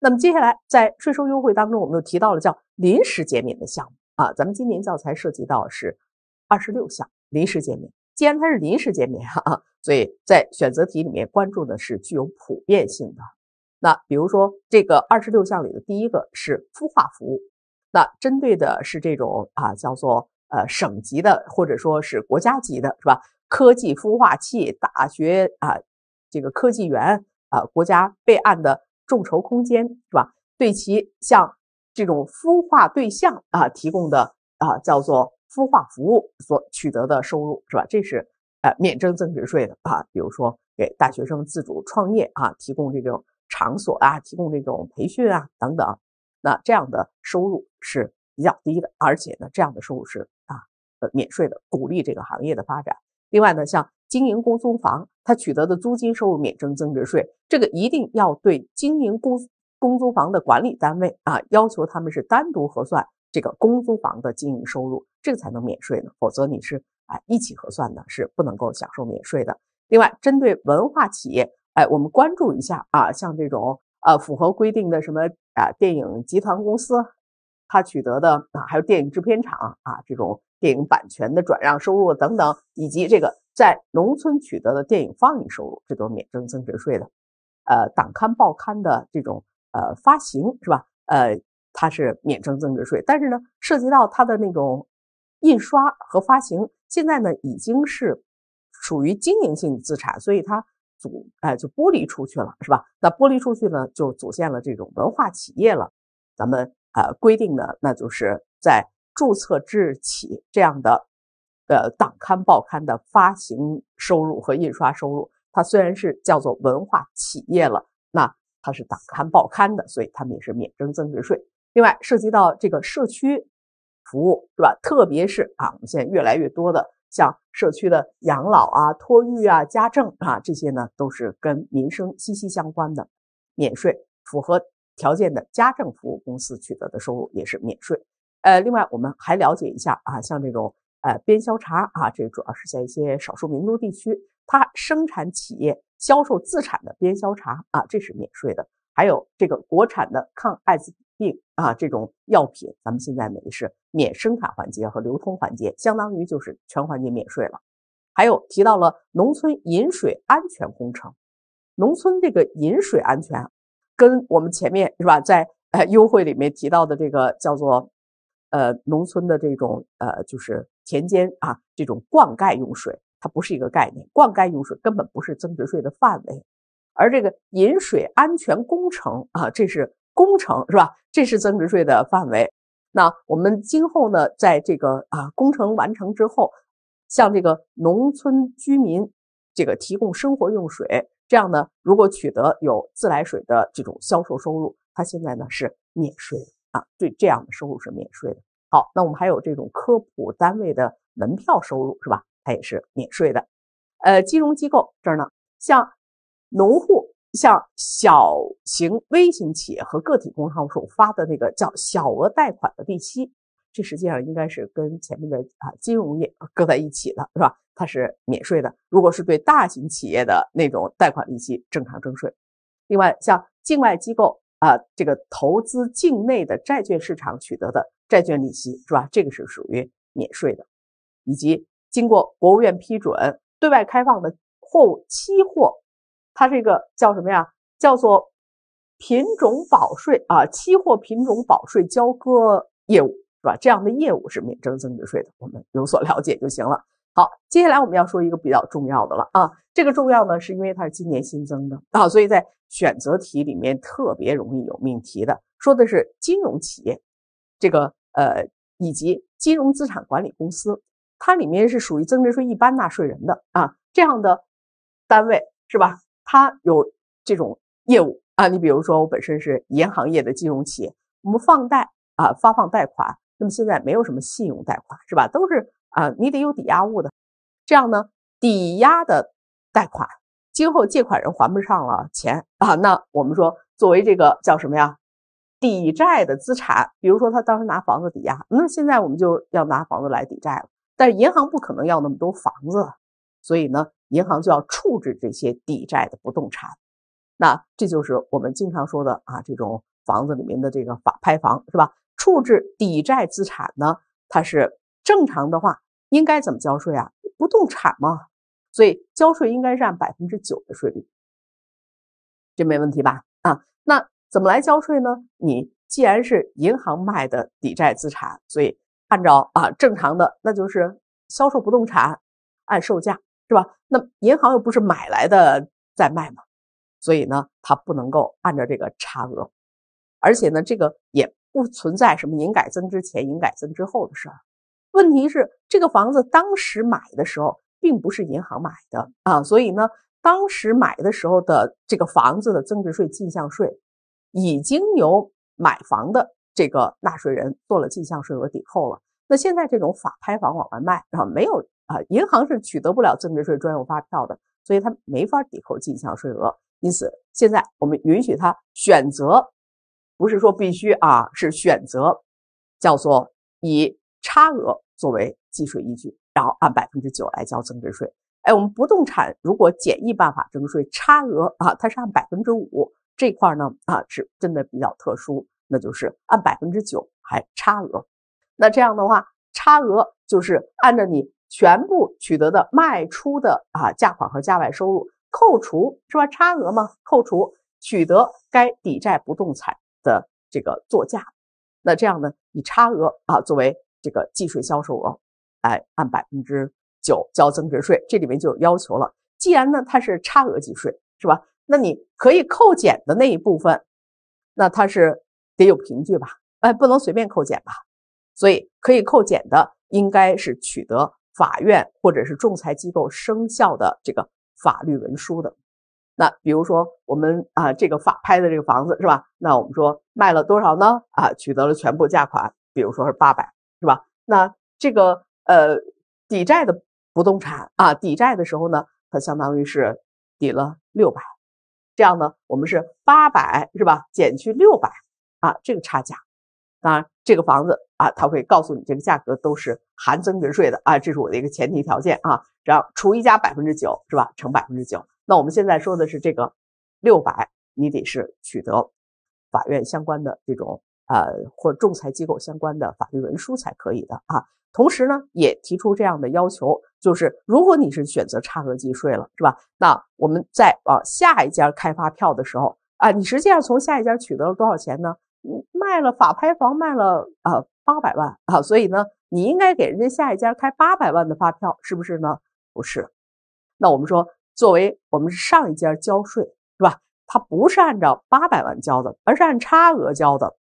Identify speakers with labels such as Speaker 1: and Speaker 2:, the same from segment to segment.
Speaker 1: 那么接下来，在税收优惠当中，我们又提到了叫临时减免的项目啊。咱们今年教材涉及到是二十六项临时减免。既然它是临时减免啊，所以在选择题里面关注的是具有普遍性的。那比如说这个二十六项里的第一个是孵化服务，那针对的是这种啊叫做呃省级的或者说是国家级的，是吧？科技孵化器、大学啊这个科技园啊，国家备案的。众筹空间是吧？对其像这种孵化对象啊提供的啊叫做孵化服务所取得的收入是吧？这是呃免征增值税的啊。比如说给大学生自主创业啊提供这种场所啊，提供这种培训啊等等，那这样的收入是比较低的，而且呢这样的收入是啊呃免税的，鼓励这个行业的发展。另外呢，像经营公租房。他取得的租金收入免征增值税，这个一定要对经营公公租房的管理单位啊，要求他们是单独核算这个公租房的经营收入，这个才能免税呢。否则你是哎一起核算的，是不能够享受免税的。另外，针对文化企业，哎，我们关注一下啊，像这种呃符合规定的什么啊，电影集团公司，他取得的啊，还有电影制片厂啊，这种电影版权的转让收入等等，以及这个。在农村取得的电影放映收入，这都是免征增值税的。呃，党刊、报刊的这种呃发行是吧？呃，它是免征增值税。但是呢，涉及到它的那种印刷和发行，现在呢已经是属于经营性资产，所以它组哎就剥离出去了，是吧？那剥离出去呢，就组建了这种文化企业了。咱们呃规定呢，那就是在注册之日起这样的。呃党刊、报刊的发行收入和印刷收入，它虽然是叫做文化企业了，那它是党刊、报刊的，所以他们也是免征增值税。另外，涉及到这个社区服务，是吧？特别是啊，我们现在越来越多的像社区的养老啊、托育啊、家政啊这些呢，都是跟民生息息相关的，免税。符合条件的家政服务公司取得的收入也是免税。呃，另外我们还了解一下啊，像这种。呃，边销茶啊，这主要是在一些少数民族地区，它生产企业销售自产的边销茶啊，这是免税的。还有这个国产的抗艾滋病啊这种药品，咱们现在也是免生产环节和流通环节，相当于就是全环节免税了。还有提到了农村饮水安全工程，农村这个饮水安全跟我们前面是吧，在优惠里面提到的这个叫做。呃，农村的这种呃，就是田间啊，这种灌溉用水，它不是一个概念，灌溉用水根本不是增值税的范围。而这个饮水安全工程啊，这是工程是吧？这是增值税的范围。那我们今后呢，在这个啊工程完成之后，向这个农村居民这个提供生活用水这样呢，如果取得有自来水的这种销售收入，它现在呢是免税的。啊，对这样的收入是免税的。好，那我们还有这种科普单位的门票收入，是吧？它也是免税的。呃，金融机构这儿呢，像农户、像小型、微型企业和个体工商户发的那个叫小额贷款的利息，这实际上应该是跟前面的啊金融业搁在一起的，是吧？它是免税的。如果是对大型企业的那种贷款利息，正常征税。另外，像境外机构。啊，这个投资境内的债券市场取得的债券利息是吧？这个是属于免税的，以及经过国务院批准对外开放的货物期货，它这个叫什么呀？叫做品种保税啊，期货品种保税交割业务是吧？这样的业务是免征增值税的，我们有所了解就行了。好，接下来我们要说一个比较重要的了啊，这个重要呢是因为它是今年新增的啊，所以在选择题里面特别容易有命题的，说的是金融企业，这个呃以及金融资产管理公司，它里面是属于增值税一般纳税人的啊，这样的单位是吧？它有这种业务啊，你比如说我本身是银行业的金融企业，我们放贷啊，发放贷款，那么现在没有什么信用贷款是吧？都是。啊，你得有抵押物的，这样呢，抵押的贷款，今后借款人还不上了钱啊，那我们说作为这个叫什么呀，抵债的资产，比如说他当时拿房子抵押，那现在我们就要拿房子来抵债了，但银行不可能要那么多房子，所以呢，银行就要处置这些抵债的不动产，那这就是我们经常说的啊，这种房子里面的这个法拍房是吧？处置抵债资产呢，它是。正常的话应该怎么交税啊？不动产嘛，所以交税应该是按百分之九的税率，这没问题吧？啊，那怎么来交税呢？你既然是银行卖的抵债资产，所以按照啊正常的，那就是销售不动产按售价，是吧？那银行又不是买来的再卖嘛，所以呢，它不能够按照这个差额，而且呢，这个也不存在什么营改增之前、营改增之后的事儿。问题是，这个房子当时买的时候并不是银行买的啊，所以呢，当时买的时候的这个房子的增值税进项税，已经由买房的这个纳税人做了进项税额抵扣了。那现在这种法拍房往外卖啊，没有啊，银行是取得不了增值税专用发票的，所以他没法抵扣进项税额。因此，现在我们允许他选择，不是说必须啊，是选择叫做以差额。作为计税依据，然后按百分之九来交增值税。哎，我们不动产如果简易办法征税，差额啊，它是按百分之五这块呢啊是真的比较特殊，那就是按百分之九还差额。那这样的话，差额就是按照你全部取得的卖出的啊价款和价外收入扣除是吧差额嘛，扣除取得该抵债不动产的这个作价，那这样呢，以差额啊作为。这个计税销售额，哎，按百分之九交增值税，这里面就有要求了。既然呢它是差额计税，是吧？那你可以扣减的那一部分，那它是得有凭据吧？哎，不能随便扣减吧？所以可以扣减的应该是取得法院或者是仲裁机构生效的这个法律文书的。那比如说我们啊这个法拍的这个房子是吧？那我们说卖了多少呢？啊，取得了全部价款，比如说是八百。是吧？那这个呃，抵债的不动产啊，抵债的时候呢，它相当于是抵了六百，这样呢，我们是八百是吧？减去六百啊，这个差价。当然，这个房子啊，他会告诉你这个价格都是含增值税的啊，这是我的一个前提条件啊。然后除以加百分之九是吧？乘百分之九。那我们现在说的是这个六百，你得是取得法院相关的这种。呃，或仲裁机构相关的法律文书才可以的啊。同时呢，也提出这样的要求，就是如果你是选择差额计税了，是吧？那我们再往下一家开发票的时候啊，你实际上从下一家取得了多少钱呢？卖了法拍房，卖了啊八百万啊，所以呢，你应该给人家下一家开八百万的发票，是不是呢？不是，那我们说，作为我们上一家交税，是吧？他不是按照八百万交的，而是按差额交的。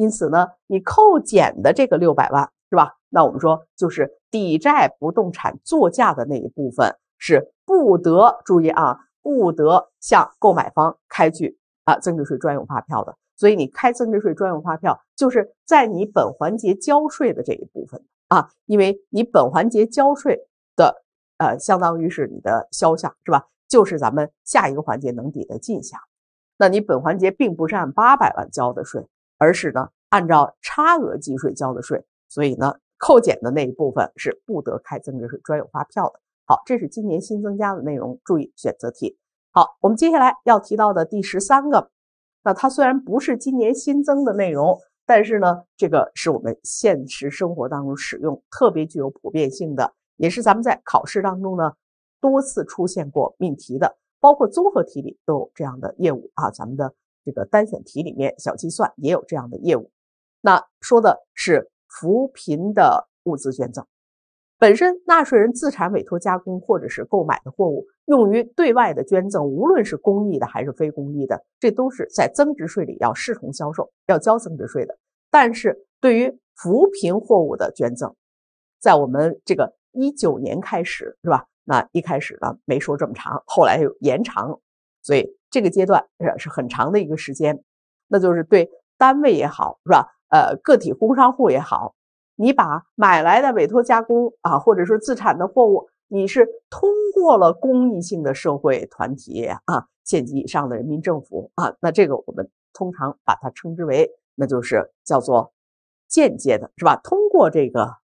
Speaker 1: 因此呢，你扣减的这个六百万是吧？那我们说就是抵债不动产作价的那一部分是不得注意啊，不得向购买方开具啊增值税专用发票的。所以你开增值税专用发票，就是在你本环节交税的这一部分啊，因为你本环节交税的呃，相当于是你的销项是吧？就是咱们下一个环节能抵的进项，那你本环节并不是按八百万交的税。而是呢，按照差额计税交的税，所以呢，扣减的那一部分是不得开增值税专用发票的。好，这是今年新增加的内容。注意选择题。好，我们接下来要提到的第十三个，那它虽然不是今年新增的内容，但是呢，这个是我们现实生活当中使用特别具有普遍性的，也是咱们在考试当中呢多次出现过命题的，包括综合题里都有这样的业务啊，咱们的。这个单选题里面小计算也有这样的业务，那说的是扶贫的物资捐赠。本身纳税人自产委托加工或者是购买的货物用于对外的捐赠，无论是公益的还是非公益的，这都是在增值税里要视同销售，要交增值税的。但是对于扶贫货物的捐赠，在我们这个一九年开始是吧？那一开始呢没说这么长，后来又延长。所以这个阶段是是很长的一个时间，那就是对单位也好，是吧？呃，个体工商户也好，你把买来的委托加工啊，或者说自产的货物，你是通过了公益性的社会团体啊，县级以上的人民政府啊，那这个我们通常把它称之为，那就是叫做间接的，是吧？通过这个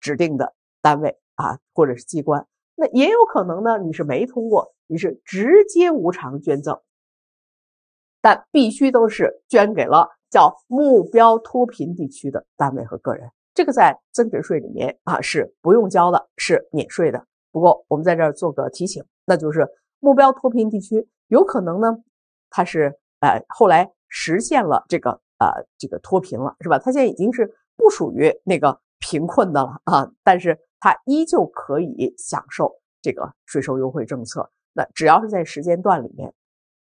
Speaker 1: 指定的单位啊，或者是机关。那也有可能呢，你是没通过，你是直接无偿捐赠，但必须都是捐给了叫目标脱贫地区的单位和个人，这个在增值税里面啊是不用交的，是免税的。不过我们在这儿做个提醒，那就是目标脱贫地区有可能呢，它是呃后来实现了这个呃这个脱贫了，是吧？它现在已经是不属于那个贫困的了啊，但是。它依旧可以享受这个税收优惠政策。那只要是在时间段里面，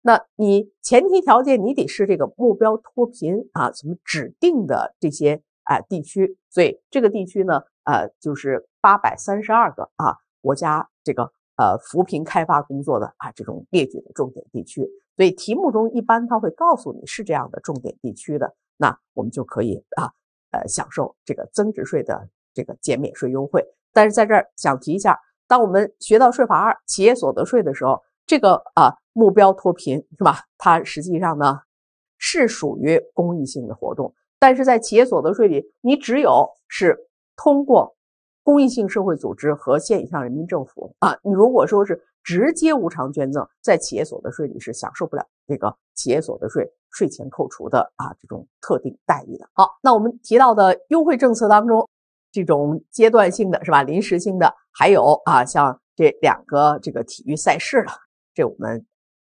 Speaker 1: 那你前提条件你得是这个目标脱贫啊，什么指定的这些啊地区。所以这个地区呢，呃，就是八百三十二个啊国家这个呃扶贫开发工作的啊这种列举的重点地区。所以题目中一般他会告诉你是这样的重点地区的，那我们就可以啊呃享受这个增值税的。这个减免税优惠，但是在这儿想提一下，当我们学到税法二企业所得税的时候，这个啊目标脱贫是吧？它实际上呢是属于公益性的活动，但是在企业所得税里，你只有是通过公益性社会组织和县以上人民政府啊，你如果说是直接无偿捐赠，在企业所得税里是享受不了这个企业所得税税前扣除的啊这种特定待遇的。好，那我们提到的优惠政策当中。这种阶段性的是吧？临时性的，还有啊，像这两个这个体育赛事了，这我们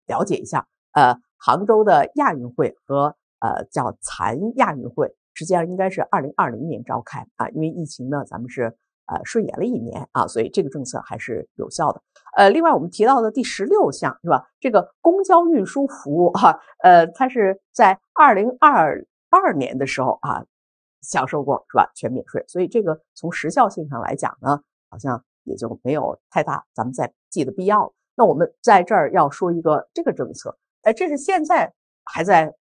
Speaker 1: 了解一下。呃，杭州的亚运会和呃叫残亚运会，实际上应该是二零二零年召开啊，因为疫情呢，咱们是呃顺延了一年啊，所以这个政策还是有效的。呃，另外我们提到的第十六项是吧？这个公交运输服务哈，呃，它是在二零二二年的时候啊。享受过是吧？全免税，所以这个从时效性上来讲呢，好像也就没有太大咱们再记的必要了。那我们在这儿要说一个这个政策，哎，这是现在还在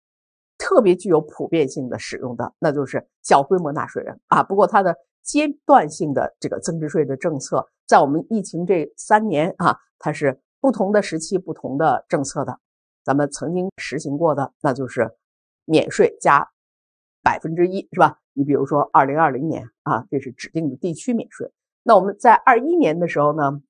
Speaker 1: 特别具有普遍性的使用的，那就是小规模纳税人啊。不过它的阶段性的这个增值税的政策，在我们疫情这三年啊，它是不同的时期不同的政策的，咱们曾经实行过的，那就是免税加百分之一，是吧？你比如说，二零二零年啊，这是指定的地区免税。那我们在二一年的时候呢，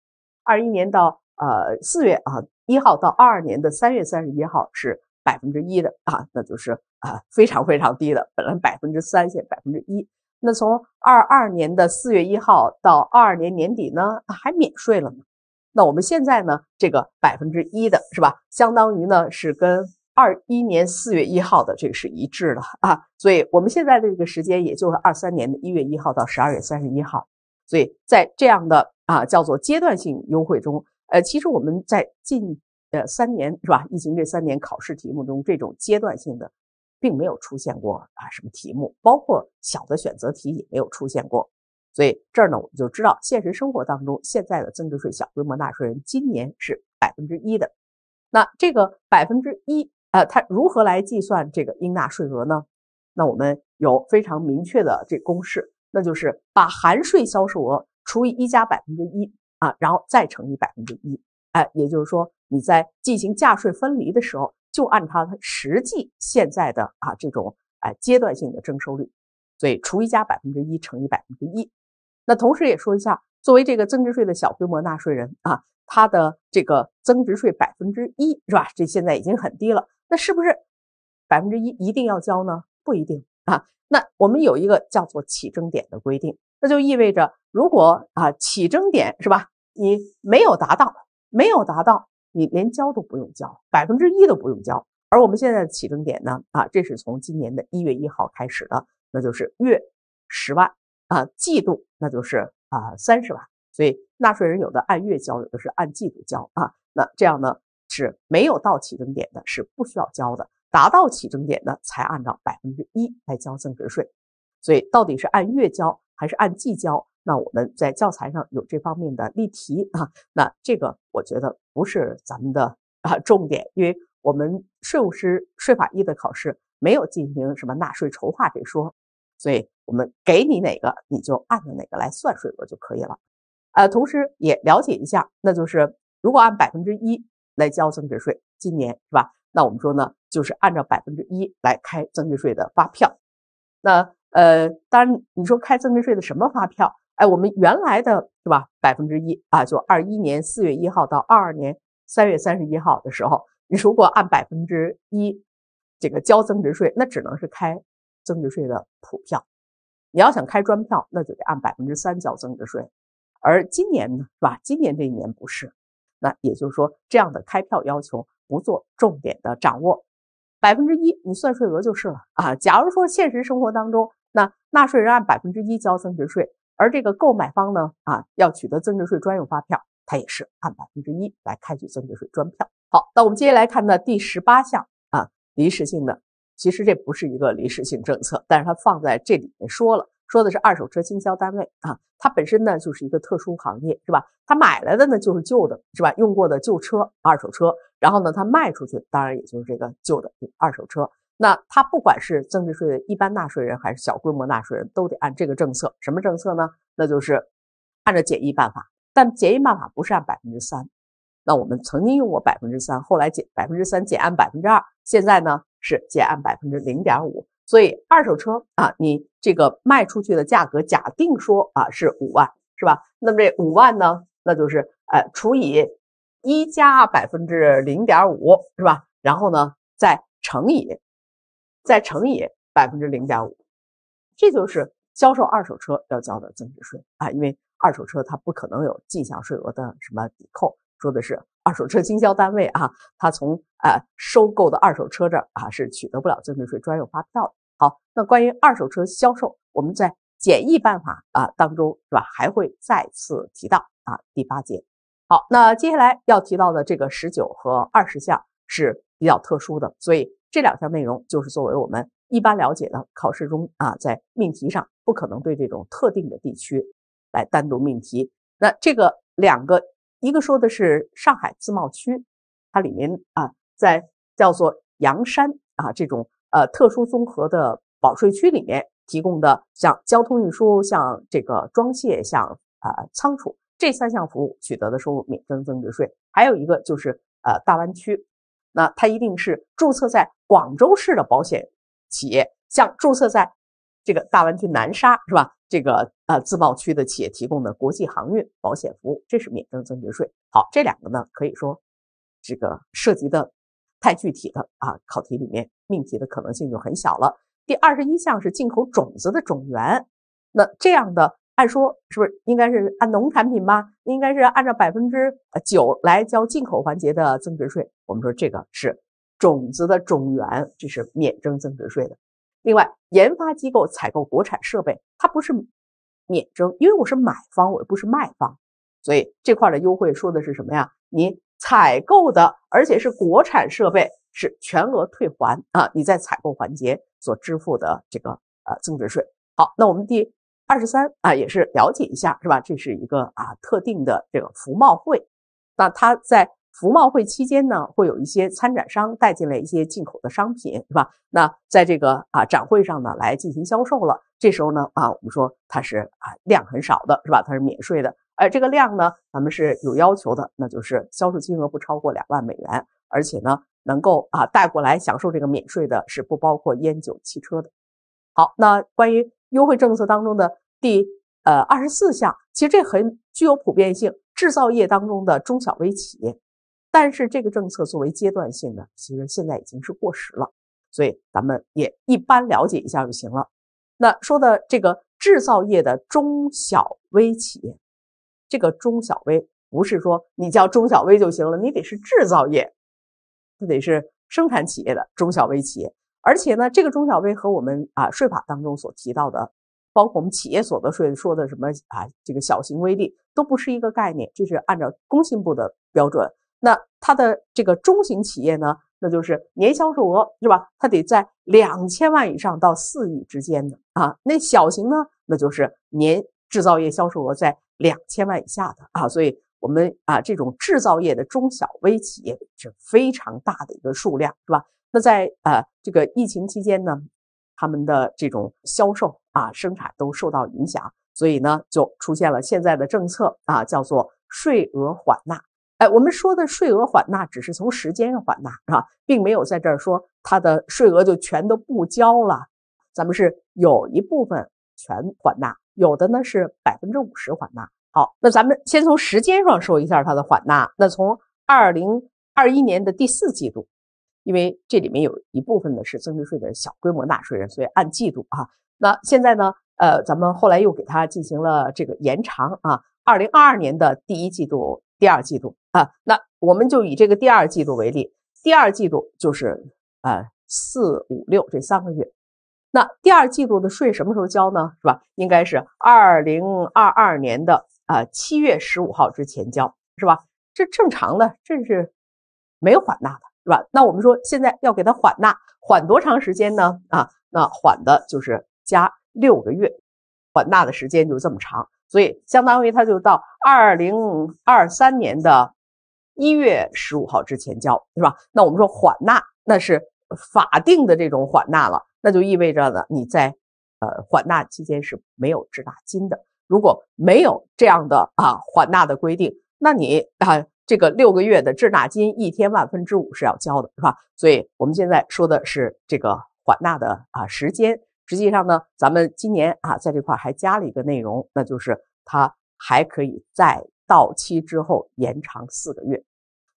Speaker 1: 二一年到呃四月啊一号到二二年的三月三十一号是百分之一的啊，那就是啊非常非常低的，本来百分之三减百分之一。那从二二年的四月一号到二二年年底呢还免税了呢。那我们现在呢这个百分之一的是吧，相当于呢是跟。二一年四月一号的这个是一致的啊，所以我们现在的这个时间也就是二三年的一月一号到十二月三十一号，所以在这样的啊叫做阶段性优惠中，呃，其实我们在近呃三年是吧，疫情这三年考试题目中，这种阶段性的并没有出现过啊什么题目，包括小的选择题也没有出现过，所以这儿呢我们就知道现实生活当中现在的增值税小规模纳税人今年是百分之一的，那这个百分之一。呃，它如何来计算这个应纳税额呢？那我们有非常明确的这公式，那就是把含税销售额除以一加百分之一啊，然后再乘以百分之一。哎，也就是说你在进行价税分离的时候，就按它实际现在的啊这种哎阶段性的征收率，所以除一加百分之一乘以百分之一。那同时也说一下，作为这个增值税的小规模纳税人啊，他的这个增值税百分之一是吧？这现在已经很低了。那是不是百分之一一定要交呢？不一定啊。那我们有一个叫做起征点的规定，那就意味着如果啊起征点是吧，你没有达到，没有达到，你连交都不用交，百分之一都不用交。而我们现在的起征点呢，啊，这是从今年的一月一号开始的，那就是月十万啊，季度那就是啊三十万。所以纳税人有的按月交，有的是按季度交啊。那这样呢？是没有到起征点的，是不需要交的；达到起征点的，才按照百分之一来交增值税。所以到底是按月交还是按季交？那我们在教材上有这方面的例题啊。那这个我觉得不是咱们的啊重点，因为我们税务师税法一的考试没有进行什么纳税筹划这说，所以我们给你哪个你就按照哪个来算税额就可以了。呃，同时也了解一下，那就是如果按百分之一。来交增值税，今年是吧？那我们说呢，就是按照百分之一来开增值税的发票。那呃，当然你说开增值税的什么发票？哎，我们原来的是吧？百分之一啊，就二一年四月一号到二二年三月三十一号的时候，你如果按百分之一这个交增值税，那只能是开增值税的普票。你要想开专票，那就得按百分之三交增值税。而今年呢，是吧？今年这一年不是。那也就是说，这样的开票要求不做重点的掌握，百分之一你算税额就是了啊。假如说现实生活当中，那纳税人按百分之一交增值税，而这个购买方呢，啊，要取得增值税专用发票，他也是按百分之一来开具增值税专票。好，那我们接下来看的第十八项啊，临时性的，其实这不是一个临时性政策，但是它放在这里面说了。说的是二手车经销单位啊，它本身呢就是一个特殊行业，是吧？它买来的呢就是旧的，是吧？用过的旧车、二手车，然后呢它卖出去，当然也就是这个旧的二手车。那它不管是增值税的一般纳税人还是小规模纳税人，都得按这个政策，什么政策呢？那就是按照简易办法，但简易办法不是按百分之三。那我们曾经用过百分之三，后来减百分之三减按百分之二，现在呢是减按百分之零点五。所以二手车啊，你这个卖出去的价格，假定说啊是五万，是吧？那么这五万呢，那就是呃除以一加百分之零点五，是吧？然后呢再乘以再乘以百分之零点五，这就是销售二手车要交的增值税啊。因为二手车它不可能有进项税额的什么抵扣，说的是二手车经销单位啊，它从呃收购的二手车这啊是取得不了增值税专用发票的。那关于二手车销售，我们在简易办法啊当中是吧，还会再次提到啊第八节。好，那接下来要提到的这个十九和二十项是比较特殊的，所以这两项内容就是作为我们一般了解的考试中啊，在命题上不可能对这种特定的地区来单独命题。那这个两个，一个说的是上海自贸区，它里面啊在叫做洋山啊这种呃特殊综合的。保税区里面提供的像交通运输、像这个装卸、像啊仓储这三项服务取得的收入免征增值税。还有一个就是呃大湾区，那它一定是注册在广州市的保险企业，像注册在这个大湾区南沙是吧？这个呃自贸区的企业提供的国际航运保险服务，这是免征增值税。好，这两个呢，可以说这个涉及的太具体的啊，考题里面命题的可能性就很小了。第二十一项是进口种子的种源，那这样的按说是不是应该是按农产品吧？应该是按照百分之九来交进口环节的增值税。我们说这个是种子的种源，这是免征增值税的。另外，研发机构采购国产设备，它不是免征，因为我是买方，我又不是卖方，所以这块的优惠说的是什么呀？你采购的而且是国产设备。是全额退还啊！你在采购环节所支付的这个呃增值税。好，那我们第二十三啊，也是了解一下，是吧？这是一个啊特定的这个服贸会，那它在服贸会期间呢，会有一些参展商带进来一些进口的商品，是吧？那在这个啊展会上呢，来进行销售了。这时候呢啊，我们说它是啊量很少的，是吧？它是免税的，而这个量呢，咱们是有要求的，那就是销售金额不超过两万美元，而且呢。能够啊带过来享受这个免税的是不包括烟酒汽车的。好，那关于优惠政策当中的第呃二十四项，其实这很具有普遍性，制造业当中的中小微企业。但是这个政策作为阶段性的，其实现在已经是过时了，所以咱们也一般了解一下就行了。那说的这个制造业的中小微企业，这个中小微不是说你叫中小微就行了，你得是制造业。它得是生产企业的中小微企业，而且呢，这个中小微和我们啊税法当中所提到的，包括我们企业所得税说的什么啊？这个小型微利都不是一个概念，这是按照工信部的标准，那它的这个中型企业呢，那就是年销售额是吧？它得在两千万以上到四亿之间的啊，那小型呢，那就是年制造业销售额在两千万以下的啊，所以。我们啊，这种制造业的中小微企业是非常大的一个数量，是吧？那在呃这个疫情期间呢，他们的这种销售啊、生产都受到影响，所以呢，就出现了现在的政策啊，叫做税额缓纳。哎，我们说的税额缓纳只是从时间上缓纳，啊，并没有在这儿说它的税额就全都不交了，咱们是有一部分全缓纳，有的呢是百分之五十缓纳。好，那咱们先从时间上说一下它的缓纳。那从二零二一年的第四季度，因为这里面有一部分的是增值税的小规模纳税人，所以按季度啊。那现在呢，呃，咱们后来又给它进行了这个延长啊。二零二二年的第一季度、第二季度啊。那我们就以这个第二季度为例，第二季度就是呃四五六这三个月。那第二季度的税什么时候交呢？是吧？应该是二零二二年的。啊，七月十五号之前交是吧？这正常的，这是没有缓纳的是吧？那我们说现在要给他缓纳，缓多长时间呢？啊，那缓的就是加六个月，缓纳的时间就这么长，所以相当于他就到二零二三年的一月十五号之前交是吧？那我们说缓纳，那是法定的这种缓纳了，那就意味着呢，你在呃缓纳期间是没有滞纳金的。如果没有这样的啊缓纳的规定，那你啊这个六个月的滞纳金一天万分之五是要交的，是吧？所以我们现在说的是这个缓纳的啊时间。实际上呢，咱们今年啊在这块还加了一个内容，那就是它还可以在到期之后延长四个月。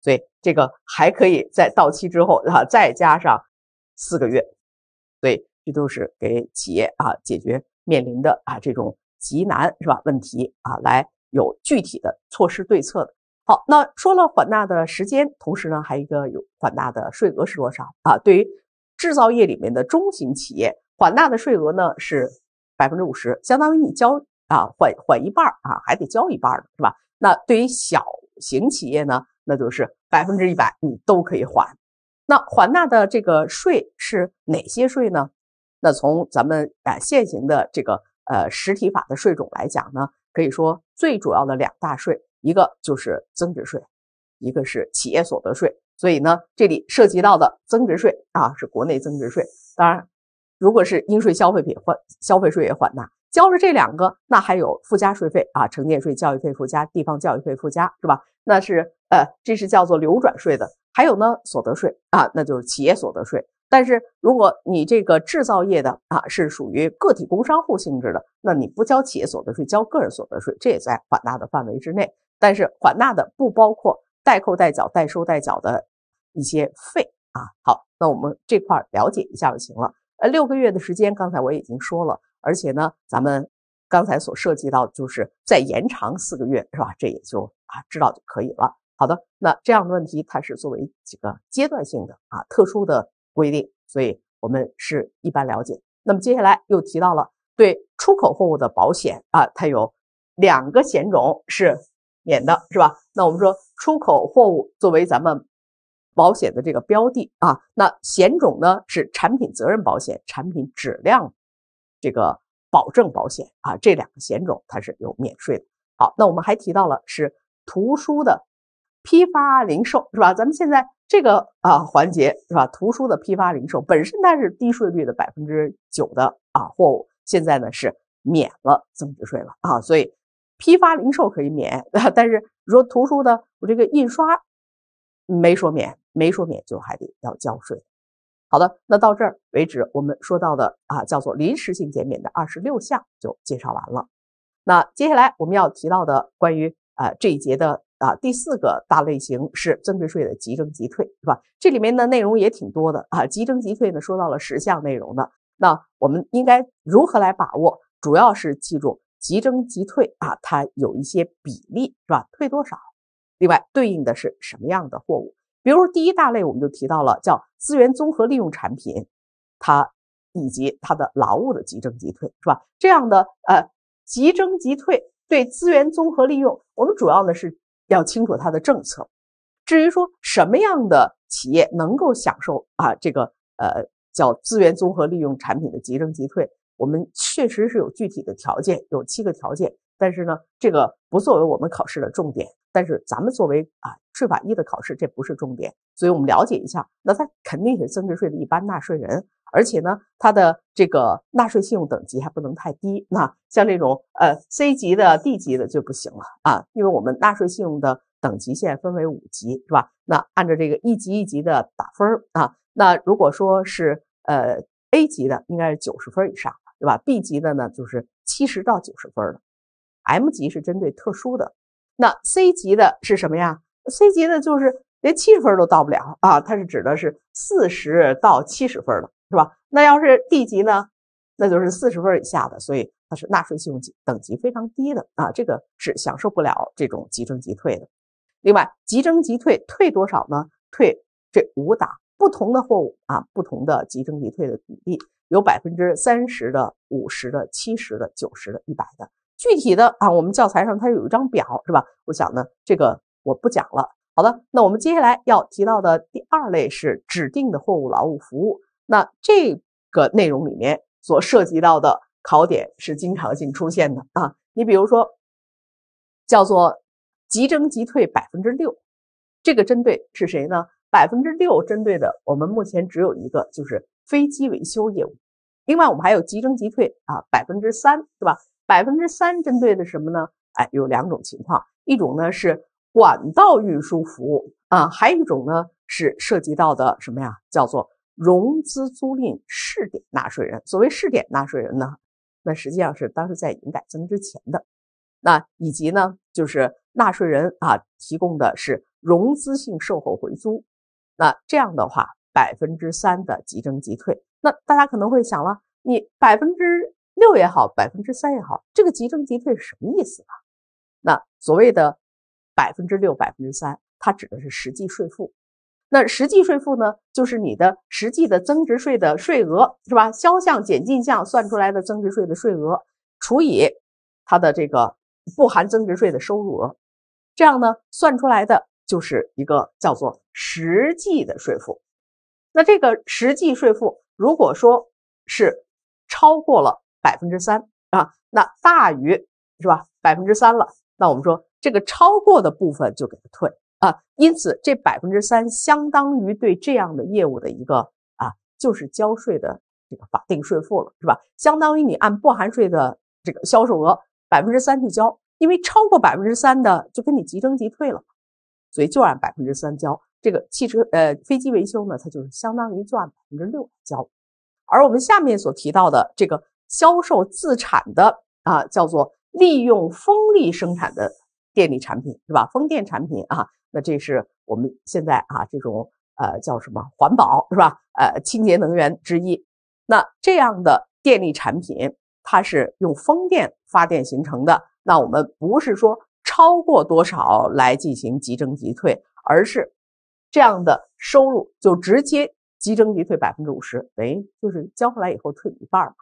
Speaker 1: 所以这个还可以在到期之后啊再加上四个月。所以这都是给企业啊解决面临的啊这种。极难是吧？问题啊，来有具体的措施对策的。好，那说了缓纳的时间，同时呢，还一个有缓纳的税额是多少啊？对于制造业里面的中型企业，缓纳的税额呢是百分之五十，相当于你交啊缓缓一半啊，还得交一半是吧？那对于小型企业呢，那就是百分之一百，你都可以缓。那缓纳的这个税是哪些税呢？那从咱们啊现行的这个。呃，实体法的税种来讲呢，可以说最主要的两大税，一个就是增值税，一个是企业所得税。所以呢，这里涉及到的增值税啊，是国内增值税。当然，如果是应税消费品，换消费税也缓纳，交了这两个，那还有附加税费啊，城建税、教育费附加、地方教育费附加，是吧？那是呃，这是叫做流转税的。还有呢，所得税啊，那就是企业所得税。但是如果你这个制造业的啊是属于个体工商户性质的，那你不交企业所得税，交个人所得税，这也在缓纳的范围之内。但是缓纳的不包括代扣代缴、代收代缴的一些费啊。好，那我们这块了解一下就行了。呃，六个月的时间，刚才我已经说了，而且呢，咱们刚才所涉及到就是再延长四个月，是吧？这也就啊知道就可以了。好的，那这样的问题它是作为几个阶段性的啊特殊的。规定，所以我们是一般了解。那么接下来又提到了对出口货物的保险啊，它有两个险种是免的，是吧？那我们说出口货物作为咱们保险的这个标的啊，那险种呢是产品责任保险、产品质量这个保证保险啊，这两个险种它是有免税的。好，那我们还提到了是图书的批发零售，是吧？咱们现在。这个啊环节是吧？图书的批发零售本身它是低税率的百分之九的啊货物，现在呢是免了增值税了啊，所以批发零售可以免啊，但是说图书的我这个印刷没说免，没说免就还得要交税。好的，那到这儿为止，我们说到的啊叫做临时性减免的二十六项就介绍完了。那接下来我们要提到的关于啊这一节的。啊，第四个大类型是增值税的即征即退，是吧？这里面的内容也挺多的啊。即征即退呢，说到了十项内容的。那我们应该如何来把握？主要是记住即征即退啊，它有一些比例，是吧？退多少？另外对应的是什么样的货物？比如第一大类我们就提到了叫资源综合利用产品，它以及它的劳务的即征即退，是吧？这样的呃，即征即退对资源综合利用，我们主要呢是。要清楚它的政策，至于说什么样的企业能够享受啊这个呃叫资源综合利用产品的即征即退，我们确实是有具体的条件，有七个条件，但是呢，这个不作为我们考试的重点，但是咱们作为啊税法一的考试，这不是重点，所以我们了解一下，那他肯定是增值税的一般纳税人。而且呢，它的这个纳税信用等级还不能太低，那像这种呃 C 级的、D 级的就不行了啊，因为我们纳税信用的等级线分为五级，是吧？那按照这个一级一级的打分啊，那如果说是呃 A 级的，应该是九十分以上对吧？B 级的呢，就是七十到九十分的，M 级是针对特殊的，那 C 级的是什么呀？C 级的就是连七十分都到不了啊，它是指的是四十到七十分的。是吧？那要是 D 级呢？那就是四十分以下的，所以它是纳税信用级等级非常低的啊，这个是享受不了这种即征即退的。另外，即征即退退多少呢？退这五档不同的货物啊，不同的即征即退的比例有百分之三十的、五十的、七十的、九十的、一百的。具体的啊，我们教材上它有一张表，是吧？我想呢，这个我不讲了。好的，那我们接下来要提到的第二类是指定的货物劳务服务。那这个内容里面所涉及到的考点是经常性出现的啊，你比如说叫做“即征即退百分之六”，这个针对是谁呢？百分之六针对的我们目前只有一个，就是飞机维修业务。另外我们还有“即征即退”啊，百分之三是吧？百分之三针对的什么呢？哎，有两种情况，一种呢是管道运输服务啊，还有一种呢是涉及到的什么呀？叫做。融资租赁试点纳税人，所谓试点纳税人呢，那实际上是当时在营改增之前的，那以及呢，就是纳税人啊提供的是融资性售后回租，那这样的话，百分之三的即征即退。那大家可能会想了，你百分之六也好，百分之三也好，这个即征即退是什么意思呢？那所谓的百分之六、百分之三，它指的是实际税负。那实际税负呢，就是你的实际的增值税的税额是吧？销项减进项算出来的增值税的税额除以它的这个不含增值税的收入额，这样呢算出来的就是一个叫做实际的税负。那这个实际税负如果说是超过了百分之三啊，那大于是吧？百分之三了，那我们说这个超过的部分就给它退。啊，因此这百分之三相当于对这样的业务的一个啊，就是交税的这个法定税负了，是吧？相当于你按不含税的这个销售额百分之三去交，因为超过百分之三的就跟你即征即退了，所以就按百分之三交。这个汽车呃飞机维修呢，它就是相当于就按百分之六交。而我们下面所提到的这个销售自产的啊，叫做利用风力生产的电力产品，是吧？风电产品啊。那这是我们现在啊，这种呃叫什么环保是吧？呃，清洁能源之一。那这样的电力产品，它是用风电发电形成的。那我们不是说超过多少来进行即征即退，而是这样的收入就直接即征即退百分之五十。哎，就是交回来以后退一半嘛。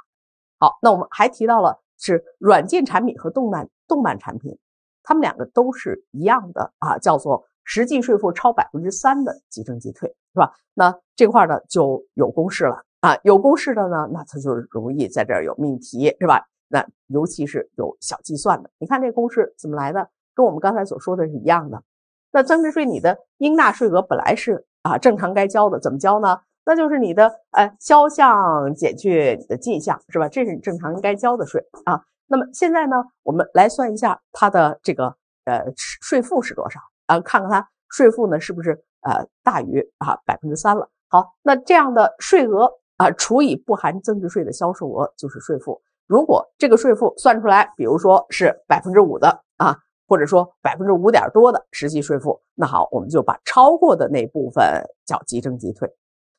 Speaker 1: 好，那我们还提到了是软件产品和动漫动漫产品，它们两个都是一样的啊，叫做。实际税负超百分之三的即征即退，是吧？那这块呢就有公式了啊，有公式的呢，那它就容易在这儿有命题，是吧？那尤其是有小计算的。你看这公式怎么来的？跟我们刚才所说的是一样的。那增值税你的应纳税额本来是啊，正常该交的，怎么交呢？那就是你的呃销项减去你的进项，是吧？这是你正常应该交的税啊。那么现在呢，我们来算一下它的这个呃税税负是多少。啊，看看它税负呢是不是呃大于啊百分之三了？好，那这样的税额啊除以不含增值税的销售额就是税负。如果这个税负算出来，比如说是百分之五的啊，或者说百分之五点多的实际税负，那好，我们就把超过的那部分叫即征即退。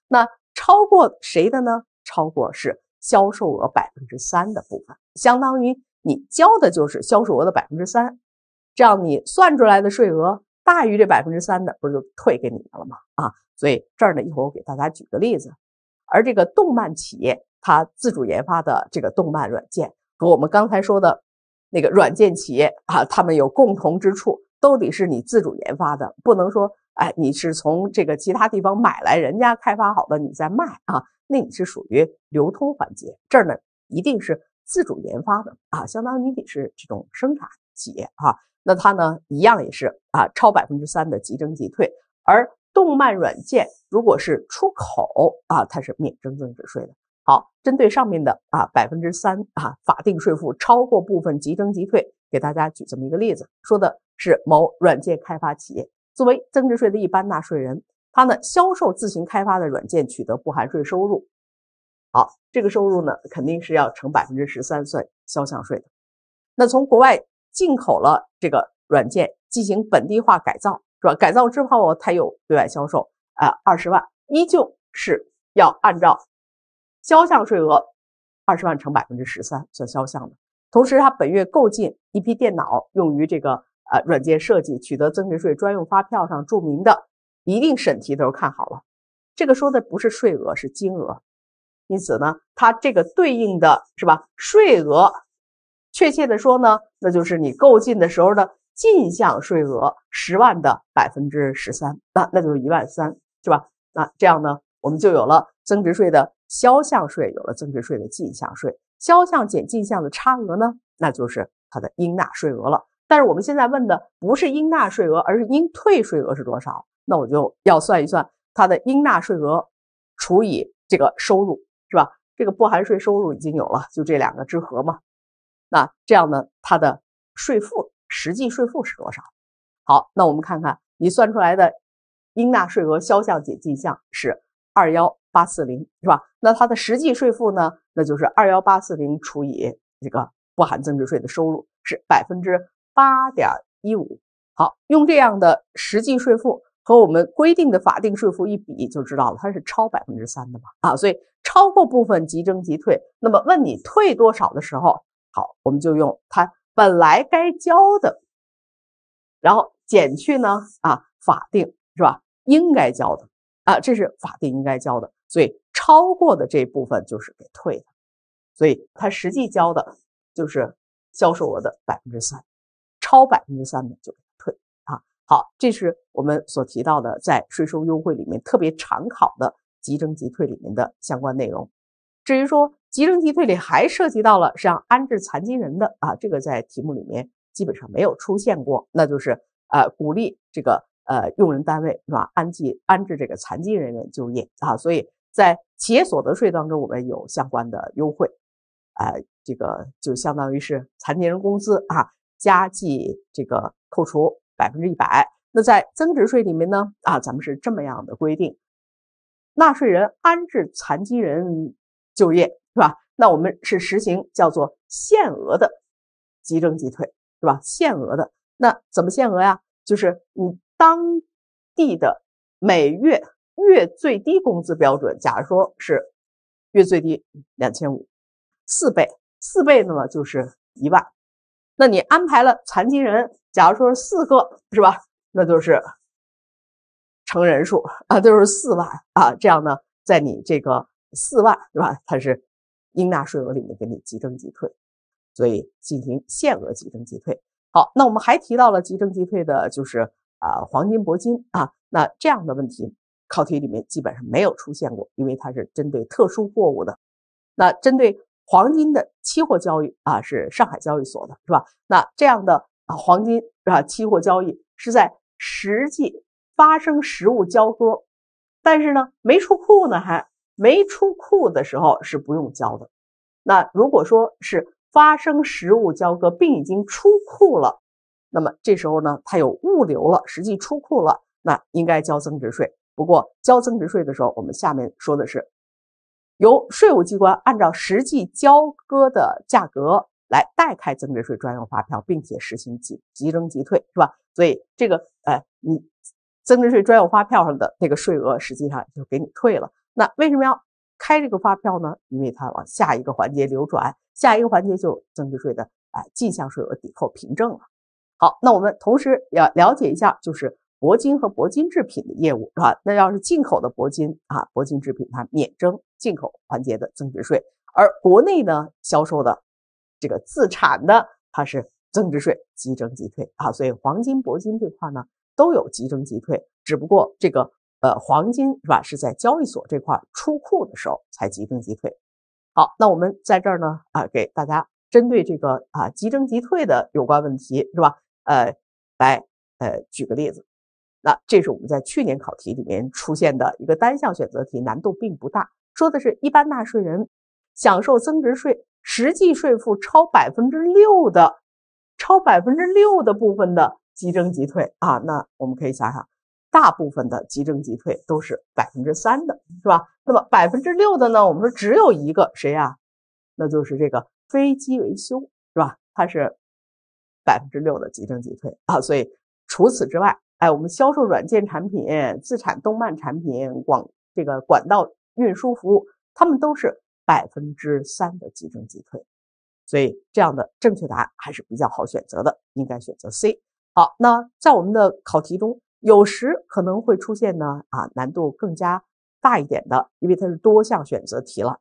Speaker 1: 那超过谁的呢？超过是销售额百分之三的部分，相当于你交的就是销售额的百分之三。这样你算出来的税额。大于这百分之三的，不是就退给你们了吗？啊，所以这儿呢，一会儿我给大家举个例子。而这个动漫企业，它自主研发的这个动漫软件，和我们刚才说的那个软件企业啊，他们有共同之处，都得是你自主研发的，不能说哎，你是从这个其他地方买来人家开发好的，你再卖啊，那你是属于流通环节。这儿呢，一定是自主研发的啊，相当于你得是这种生产企业啊。那它呢，一样也是啊，超百分之三的即征即退。而动漫软件如果是出口啊，它是免征增值税的。好，针对上面的啊百分之三啊法定税负超过部分即征即退，给大家举这么一个例子，说的是某软件开发企业作为增值税的一般纳税人，它呢销售自行开发的软件取得不含税收入。好，这个收入呢肯定是要乘百分之十三算销项税的。那从国外。进口了这个软件，进行本地化改造，是吧？改造之后，它又对外销售，啊，二十万，依旧是要按照销项税额二十万乘百分之十三算销项的。同时，他本月购进一批电脑，用于这个啊软件设计，取得增值税专用发票上注明的，一定审题的时候看好了，这个说的不是税额，是金额。因此呢，它这个对应的是吧税额。确切的说呢，那就是你购进的时候的进项税额十万的百分之十三，那那就是一万三是吧？那这样呢，我们就有了增值税的销项税，有了增值税的进项税，销项减进项的差额呢，那就是它的应纳税额了。但是我们现在问的不是应纳税额，而是应退税额是多少？那我就要算一算它的应纳税额除以这个收入是吧？这个不含税收入已经有了，就这两个之和嘛。那这样呢？它的税负实际税负是多少？好，那我们看看你算出来的应纳税额，销项减进项是二幺八四零，是吧？那它的实际税负呢？那就是二幺八四零除以这个不含增值税的收入是百分之八点一五。好，用这样的实际税负和我们规定的法定税负一比就知道了，它是超百分之三的嘛？啊，所以超过部分即征即退。那么问你退多少的时候？好，我们就用他本来该交的，然后减去呢啊法定是吧？应该交的啊，这是法定应该交的，所以超过的这部分就是给退的，所以他实际交的就是销售额的百分之三，超百分之三的就退啊。好，这是我们所提到的在税收优惠里面特别常考的即征即退里面的相关内容。至于说，集中集退里还涉及到了像安置残疾人的啊，这个在题目里面基本上没有出现过，那就是呃鼓励这个呃用人单位是吧，安计安置这个残疾人员就业啊，所以在企业所得税当中我们有相关的优惠，呃，这个就相当于是残疾人工资啊加计这个扣除百分之一百。那在增值税里面呢啊，咱们是这么样的规定，纳税人安置残疾人就业。是吧？那我们是实行叫做限额的，即征即退，是吧？限额的，那怎么限额呀？就是你当地的每月月最低工资标准，假如说是月最低两千五，四倍，四倍的么就是一万。那你安排了残疾人，假如说是四个，是吧？那就是成人数啊，就是四万啊。这样呢，在你这个四万，是吧？它是。应纳税额里面给你即征即退，所以进行限额即征即退。好，那我们还提到了即征即退的，就是啊黄金铂金啊，那这样的问题考题里面基本上没有出现过，因为它是针对特殊货物的。那针对黄金的期货交易啊，是上海交易所的是吧？那这样的啊黄金啊期货交易是在实际发生实物交割，但是呢没出库呢还。没出库的时候是不用交的，那如果说是发生实物交割并已经出库了，那么这时候呢，它有物流了，实际出库了，那应该交增值税。不过交增值税的时候，我们下面说的是由税务机关按照实际交割的价格来代开增值税专用发票，并且实行即即征即退，是吧？所以这个哎，你增值税专用发票上的那个税额实际上就给你退了。那为什么要开这个发票呢？因为它往下一个环节流转，下一个环节就增值税的哎进项税额抵扣凭证了。好，那我们同时要了解一下，就是铂金和铂金制品的业务，是吧？那要是进口的铂金啊，铂金制品它免征进口环节的增值税，而国内呢销售的这个自产的，它是增值税即征即退啊。所以黄金、铂金这块呢都有即征即退，只不过这个。呃，黄金是吧？是在交易所这块出库的时候才即征即退。好，那我们在这儿呢啊，给大家针对这个啊即征即退的有关问题是吧？呃，来呃举个例子。那这是我们在去年考题里面出现的一个单项选择题，难度并不大。说的是一般纳税人享受增值税实际税负超百分之六的，超百分之六的部分的即征即退啊。那我们可以想想。大部分的即征即退都是百分之三的，是吧？那么百分之六的呢？我们说只有一个谁呀？那就是这个飞机维修，是吧？它是百分之六的即征即退啊。所以除此之外，哎，我们销售软件产品、自产动漫产品、广这个管道运输服务，他们都是百分之三的即征即退。所以这样的正确答案还是比较好选择的，应该选择 C。好，那在我们的考题中。有时可能会出现呢，啊，难度更加大一点的，因为它是多项选择题了，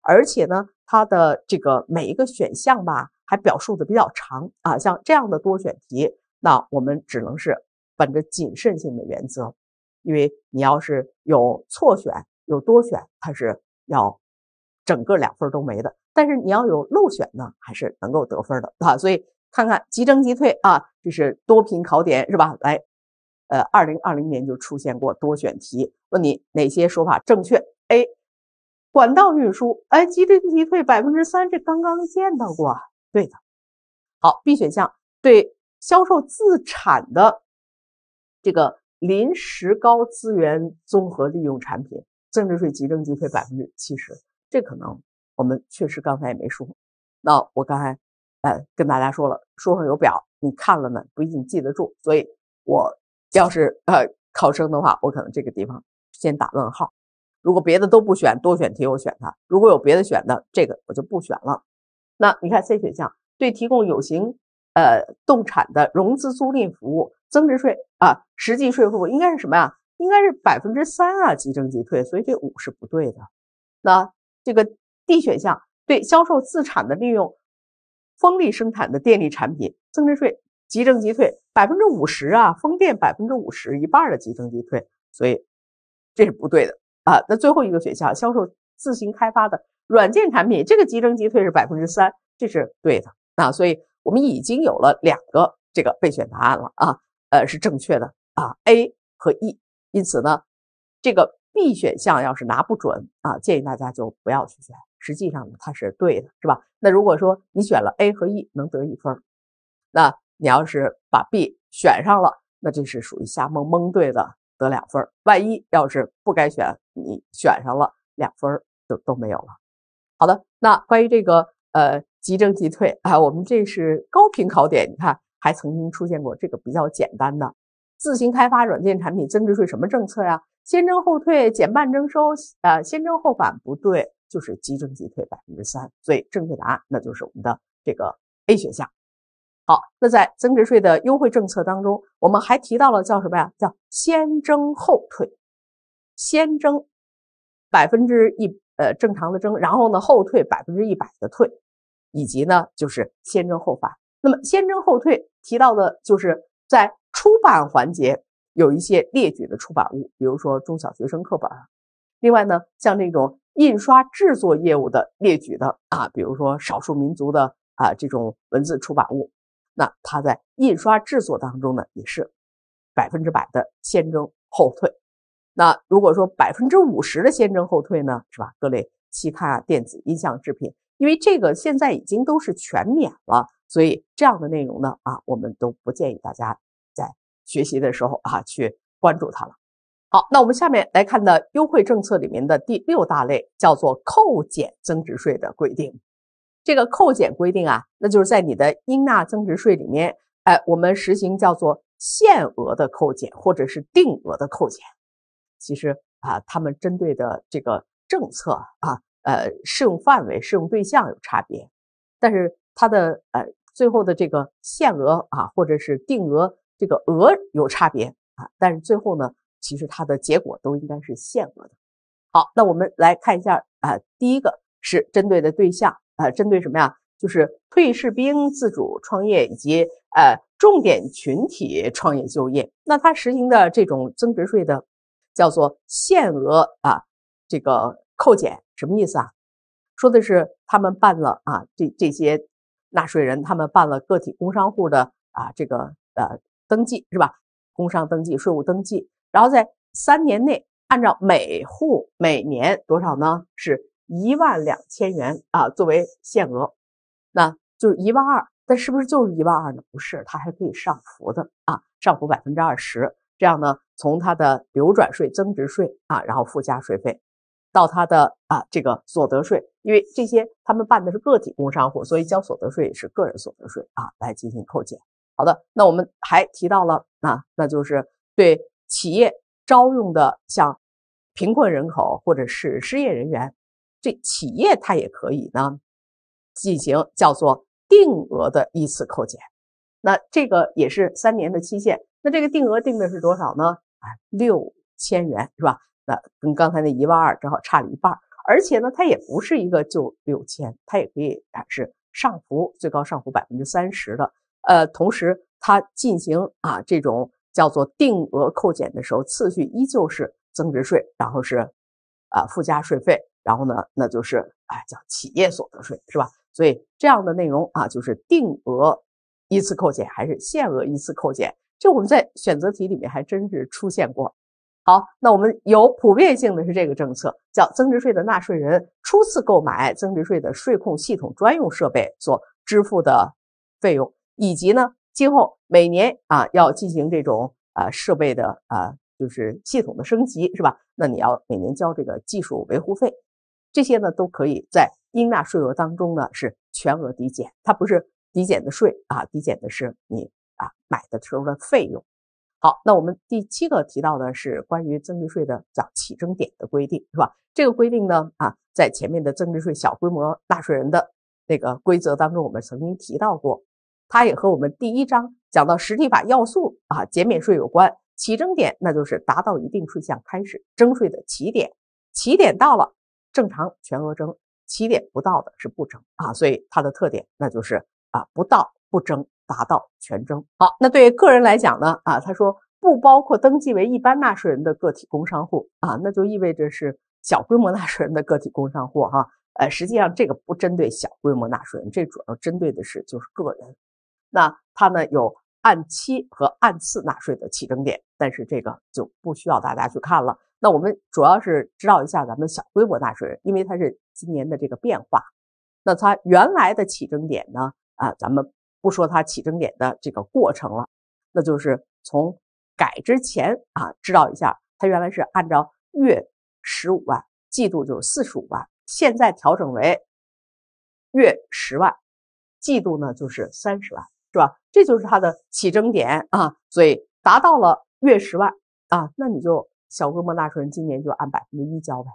Speaker 1: 而且呢，它的这个每一个选项吧，还表述的比较长啊，像这样的多选题，那我们只能是本着谨慎性的原则，因为你要是有错选、有多选，它是要整个两分都没的，但是你要有漏选呢，还是能够得分的啊，所以看看即征即退啊，这是多频考点是吧？来。呃，二零二零年就出现过多选题，问你哪些说法正确？A，管道运输，哎，即征即退百分之三，这刚刚见到过，对的。好，B 选项对销售自产的这个临时高资源综合利用产品，增值税即征即退百分之七十，这可能我们确实刚才也没说。那我刚才呃跟大家说了，书上有表，你看了呢不一定记得住，所以我。要是呃考生的话，我可能这个地方先打问号。如果别的都不选，多选题我选它；如果有别的选的，这个我就不选了。那你看 C 选项，对提供有形呃动产的融资租赁服务，增值税啊，实际税负应该是什么呀？应该是百分之三啊，即征即退，所以这五是不对的。那这个 D 选项，对销售自产的利用风力生产的电力产品，增值税。急征急退百分之五十啊，风电百分之五十，一半的急征急退，所以这是不对的啊。那最后一个选项，销售自行开发的软件产品，这个急征急退是百分之三，这是对的啊。所以我们已经有了两个这个备选答案了啊，呃，是正确的啊，A 和 E。因此呢，这个 B 选项要是拿不准啊，建议大家就不要去选。实际上呢，它是对的，是吧？那如果说你选了 A 和 E 能得一分，那你要是把 B 选上了，那这是属于瞎蒙蒙对的，得两分万一要是不该选你选上了，两分就都没有了。好的，那关于这个呃即征即退啊，我们这是高频考点，你看还曾经出现过这个比较简单的自行开发软件产品增值税什么政策呀？先征后退、减半征收，呃，先征后返不对，就是即征即退百分之三，所以正确答案那就是我们的这个 A 选项。好，那在增值税的优惠政策当中，我们还提到了叫什么呀？叫先征后退，先征百分之一呃正常的征，然后呢后退百分之一百的退，以及呢就是先征后返。那么先征后退提到的就是在出版环节有一些列举的出版物，比如说中小学生课本，另外呢像这种印刷制作业务的列举的啊，比如说少数民族的啊这种文字出版物。那它在印刷制作当中呢，也是百分之百的先征后退。那如果说百分之五十的先征后退呢，是吧？各类期刊啊、电子音像制品，因为这个现在已经都是全免了，所以这样的内容呢，啊，我们都不建议大家在学习的时候啊去关注它了。好，那我们下面来看的优惠政策里面的第六大类叫做扣减增值税的规定。这个扣减规定啊，那就是在你的应纳增值税里面，哎，我们实行叫做限额的扣减或者是定额的扣减。其实啊，他们针对的这个政策啊，呃，适用范围、适用对象有差别，但是它的呃最后的这个限额啊，或者是定额这个额有差别啊，但是最后呢，其实它的结果都应该是限额的。好，那我们来看一下啊，第一个是针对的对象。呃，针对什么呀？就是退役士兵自主创业以及呃重点群体创业就业。那他实行的这种增值税的叫做限额啊，这个扣减什么意思啊？说的是他们办了啊，这这些纳税人他们办了个体工商户的啊这个呃登记是吧？工商登记、税务登记，然后在三年内，按照每户每年多少呢？是。一万两千元啊，作为限额，那就是一万二。那是不是就是一万二呢？不是，它还可以上浮的啊，上浮百分之二十。这样呢，从它的流转税、增值税啊，然后附加税费，到它的啊这个所得税，因为这些他们办的是个体工商户，所以交所得税也是个人所得税啊，来进行扣减。好的，那我们还提到了啊，那就是对企业招用的像贫困人口或者是失业人员。企业它也可以呢，进行叫做定额的一次扣减，那这个也是三年的期限，那这个定额定的是多少呢？啊，六千元是吧？那跟刚才那一万二正好差了一半，而且呢，它也不是一个就六千，它也可以是上浮，最高上浮百分之三十的。呃，同时它进行啊这种叫做定额扣减的时候，次序依旧是增值税，然后是啊附加税费。然后呢，那就是哎，叫企业所得税，是吧？所以这样的内容啊，就是定额一次扣减还是限额一次扣减？就我们在选择题里面还真是出现过。好，那我们有普遍性的是这个政策，叫增值税的纳税人初次购买增值税的税控系统专用设备所支付的费用，以及呢，今后每年啊要进行这种啊设备的啊就是系统的升级，是吧？那你要每年交这个技术维护费。这些呢都可以在应纳税额当中呢是全额抵减，它不是抵减的税啊，抵减的是你啊买的时候的费用。好，那我们第七个提到的是关于增值税的叫起征点的规定，是吧？这个规定呢啊，在前面的增值税小规模纳税人的那个规则当中，我们曾经提到过，它也和我们第一章讲到实体法要素啊减免税有关。起征点那就是达到一定税项开始征税的起点，起点到了。正常全额征，起点不到的是不征啊，所以它的特点那就是啊不到不征，达到全征。好，那对个人来讲呢啊，他说不包括登记为一般纳税人的个体工商户啊，那就意味着是小规模纳税人的个体工商户哈。呃，实际上这个不针对小规模纳税人，这主要针对的是就是个人。那他呢有按期和按次纳税的起征点，但是这个就不需要大家去看了。那我们主要是知道一下咱们小规模纳税人，因为它是今年的这个变化。那它原来的起征点呢？啊，咱们不说它起征点的这个过程了，那就是从改之前啊，知道一下，它原来是按照月十五万，季度就是四十五万，现在调整为月十万，季度呢就是三十万，是吧？这就是它的起征点啊。所以达到了月十万啊，那你就。小规模纳税人今年就按百分之一交呗，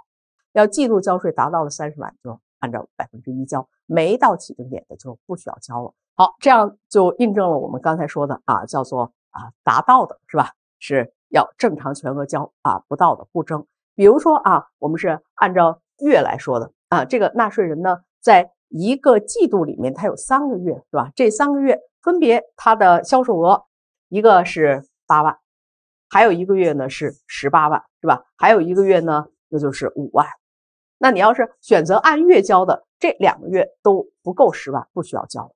Speaker 1: 要季度交税达到了三十万就按照百分之一交，没到起征点的就不需要交了。好，这样就印证了我们刚才说的啊，叫做啊达到的是吧？是要正常全额交啊，不到的不征。比如说啊，我们是按照月来说的啊，这个纳税人呢，在一个季度里面，他有三个月是吧？这三个月分别他的销售额，一个是八万。还有一个月呢是十八万，是吧？还有一个月呢，那就是五万。那你要是选择按月交的，这两个月都不够十万，不需要交。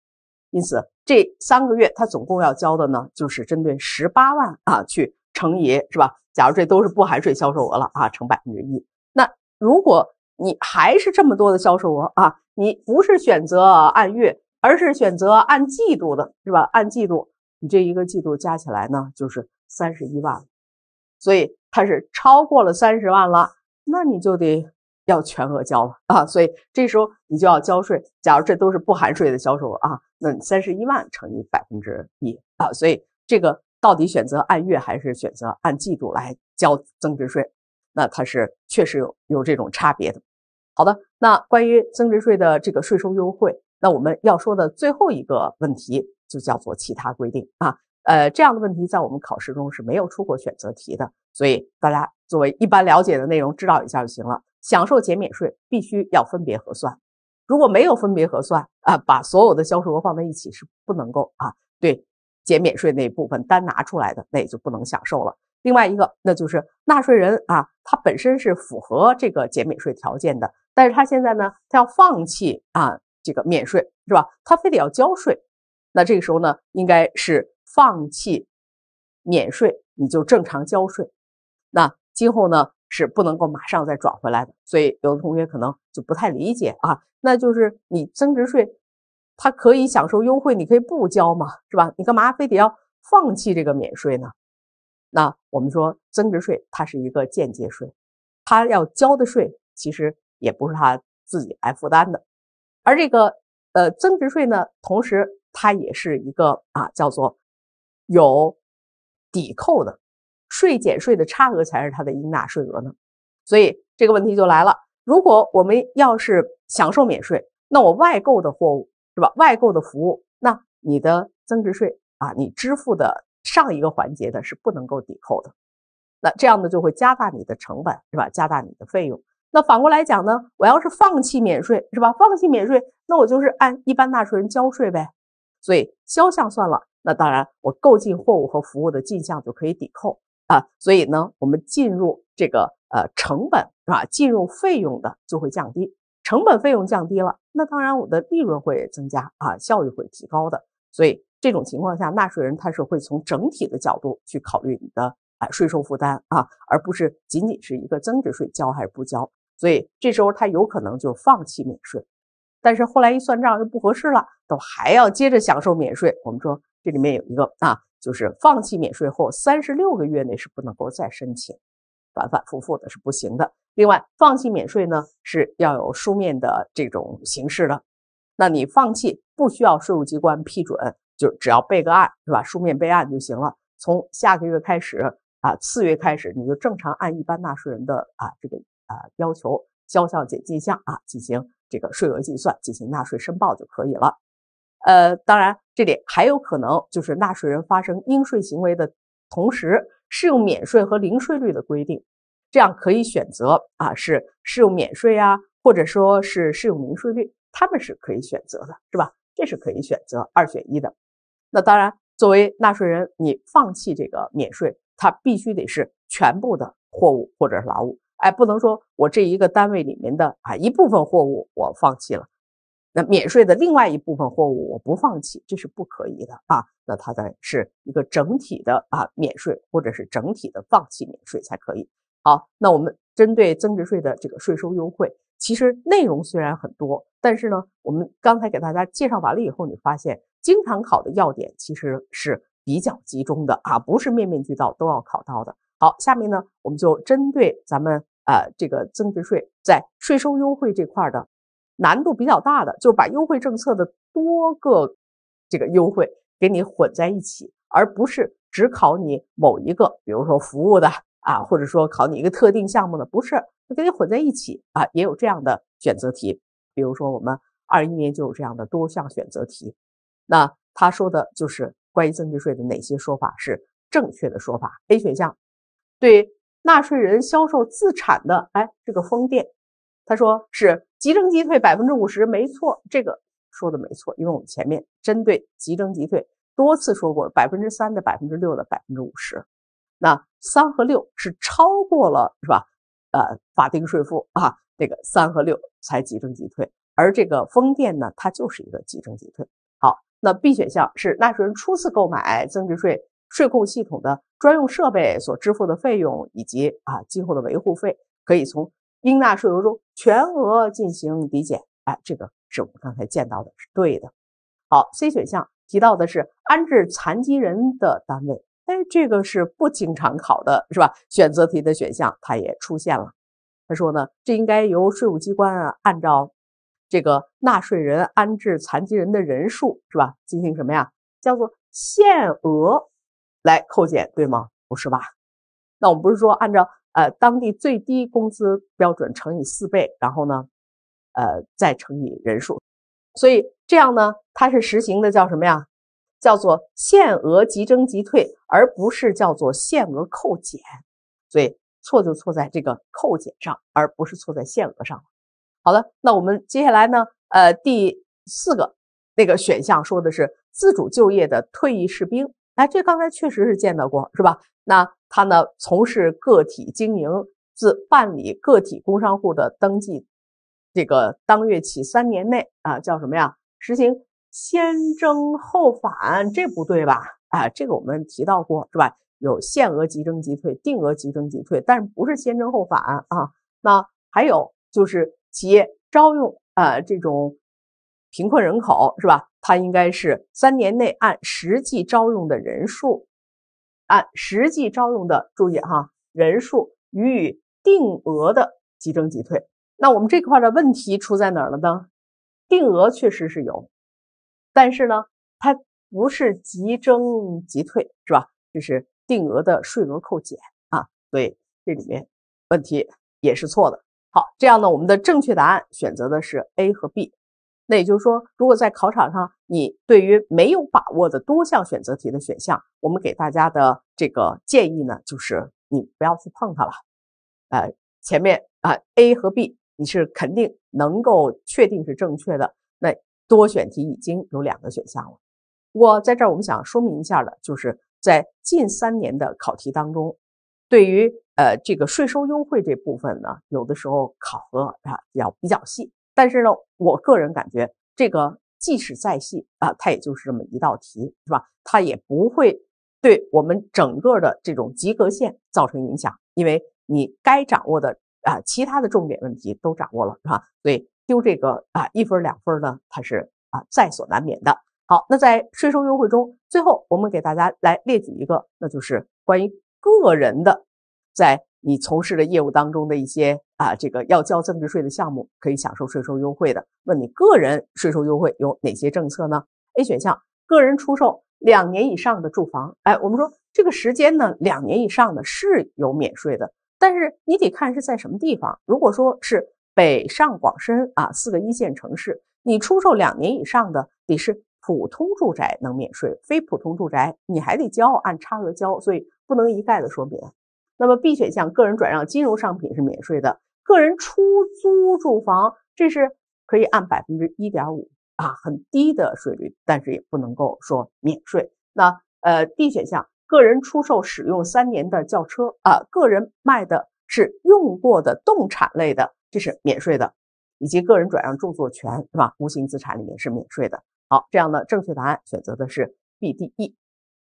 Speaker 1: 因此，这三个月他总共要交的呢，就是针对十八万啊去乘以，是吧？假如这都是不含税销售额了啊，乘百分之一。那如果你还是这么多的销售额啊，你不是选择按月，而是选择按季度的，是吧？按季度，你这一个季度加起来呢，就是。三十一万，所以它是超过了三十万了，那你就得要全额交了啊！所以这时候你就要交税。假如这都是不含税的销售额啊，那你三十一万乘以百分之一啊，所以这个到底选择按月还是选择按季度来交增值税？那它是确实有有这种差别的。好的，那关于增值税的这个税收优惠，那我们要说的最后一个问题就叫做其他规定啊。呃，这样的问题在我们考试中是没有出过选择题的，所以大家作为一般了解的内容知道一下就行了。享受减免税必须要分别核算，如果没有分别核算啊，把所有的销售额放在一起是不能够啊，对减免税那部分单拿出来的那也就不能享受了。另外一个，那就是纳税人啊，他本身是符合这个减免税条件的，但是他现在呢，他要放弃啊这个免税是吧？他非得要交税，那这个时候呢，应该是。放弃免税，你就正常交税。那今后呢是不能够马上再转回来的。所以有的同学可能就不太理解啊，那就是你增值税它可以享受优惠，你可以不交嘛，是吧？你干嘛非得要放弃这个免税呢？那我们说增值税它是一个间接税，他要交的税其实也不是他自己来负担的。而这个呃增值税呢，同时它也是一个啊叫做。有抵扣的税减税的差额才是他的应纳税额呢，所以这个问题就来了。如果我们要是享受免税，那我外购的货物是吧，外购的服务，那你的增值税啊，你支付的上一个环节的是不能够抵扣的，那这样呢就会加大你的成本是吧，加大你的费用。那反过来讲呢，我要是放弃免税是吧，放弃免税，那我就是按一般纳税人交税呗，所以销项算了。那当然，我购进货物和服务的进项就可以抵扣啊，所以呢，我们进入这个呃成本是吧？进入费用的就会降低，成本费用降低了，那当然我的利润会增加啊，效益会提高的。所以这种情况下，纳税人他是会从整体的角度去考虑你的哎税收负担啊，而不是仅仅是一个增值税交还是不交。所以这时候他有可能就放弃免税，但是后来一算账又不合适了，都还要接着享受免税。我们说。这里面有一个啊，就是放弃免税后三十六个月内是不能够再申请，反反复复的是不行的。另外，放弃免税呢是要有书面的这种形式的。那你放弃不需要税务机关批准，就只要备个案是吧？书面备案就行了。从下个月开始啊，次月开始你就正常按一般纳税人的啊这个啊要求，销项减进项啊进行这个税额计算，进行纳税申报就可以了。呃，当然，这里还有可能就是纳税人发生应税行为的同时适用免税和零税率的规定，这样可以选择啊，是适用免税啊，或者说是适用零税率，他们是可以选择的，是吧？这是可以选择二选一的。那当然，作为纳税人，你放弃这个免税，他必须得是全部的货物或者是劳务，哎，不能说我这一个单位里面的啊一部分货物我放弃了。那免税的另外一部分货物我不放弃，这是不可以的啊。那它才是一个整体的啊，免税或者是整体的放弃免税才可以。好，那我们针对增值税的这个税收优惠，其实内容虽然很多，但是呢，我们刚才给大家介绍完了以后，你发现经常考的要点其实是比较集中的啊，不是面面俱到都要考到的。好，下面呢，我们就针对咱们呃这个增值税在税收优惠这块的。难度比较大的，就把优惠政策的多个这个优惠给你混在一起，而不是只考你某一个，比如说服务的啊，或者说考你一个特定项目的，不是，给你混在一起啊，也有这样的选择题。比如说我们二一年就有这样的多项选择题，那他说的就是关于增值税的哪些说法是正确的说法？A 选项，对纳税人销售自产的哎这个风电。他说是即征即退百分之五十，没错，这个说的没错，因为我们前面针对即征即退多次说过百分之三的百分之六的百分之五十，那三和六是超过了是吧？呃，法定税负啊，这个三和六才即征即退，而这个风电呢，它就是一个即征即退。好，那 B 选项是纳税人初次购买增值税税控系统的专用设备所支付的费用以及啊今后的维护费，可以从。应纳税额中全额进行抵减，哎，这个是我们刚才见到的，是对的。好，C 选项提到的是安置残疾人的单位，哎，这个是不经常考的，是吧？选择题的选项它也出现了。他说呢，这应该由税务机关啊，按照这个纳税人安置残疾人的人数，是吧，进行什么呀？叫做限额来扣减，对吗？不是吧？那我们不是说按照？呃，当地最低工资标准乘以四倍，然后呢，呃，再乘以人数，所以这样呢，它是实行的叫什么呀？叫做限额即征即退，而不是叫做限额扣减。所以错就错在这个扣减上，而不是错在限额上。好了，那我们接下来呢，呃，第四个那个选项说的是自主就业的退役士兵。哎，这刚才确实是见到过，是吧？那他呢，从事个体经营，自办理个体工商户的登记，这个当月起三年内啊，叫什么呀？实行先征后返，这不对吧？啊，这个我们提到过，是吧？有限额即征即退，定额即征即退，但是不是先征后返啊？那还有就是企业招用啊，这种。贫困人口是吧？它应该是三年内按实际招用的人数，按实际招用的注意哈人数予以定额的即征即退。那我们这块的问题出在哪儿了呢？定额确实是有，但是呢，它不是即征即退，是吧？这是定额的税额扣减啊，所以这里面问题也是错的。好，这样呢，我们的正确答案选择的是 A 和 B。那也就是说，如果在考场上，你对于没有把握的多项选择题的选项，我们给大家的这个建议呢，就是你不要去碰它了。呃，前面啊，A 和 B 你是肯定能够确定是正确的。那多选题已经有两个选项了。我在这儿我们想说明一下的，就是在近三年的考题当中，对于呃这个税收优惠这部分呢，有的时候考核啊要比较细。但是呢，我个人感觉，这个即使再细啊，它也就是这么一道题，是吧？它也不会对我们整个的这种及格线造成影响，因为你该掌握的啊，其他的重点问题都掌握了，是吧？所以丢这个啊一分两分呢，它是啊在所难免的。好，那在税收优惠中，最后我们给大家来列举一个，那就是关于个人的，在。你从事的业务当中的一些啊，这个要交增值税的项目可以享受税收优惠的。问你个人税收优惠有哪些政策呢？A 选项，个人出售两年以上的住房，哎，我们说这个时间呢，两年以上的是有免税的，但是你得看是在什么地方。如果说是北上广深啊四个一线城市，你出售两年以上的，你是普通住宅能免税，非普通住宅你还得交，按差额交，所以不能一概的说免。那么 B 选项，个人转让金融商品是免税的；个人出租住房，这是可以按百分之一点五啊很低的税率，但是也不能够说免税。那呃 D 选项，个人出售使用三年的轿车啊，个人卖的是用过的动产类的，这是免税的；以及个人转让著作权是吧，无形资产里面是免税的。好，这样呢，正确答案选择的是 B、D、E。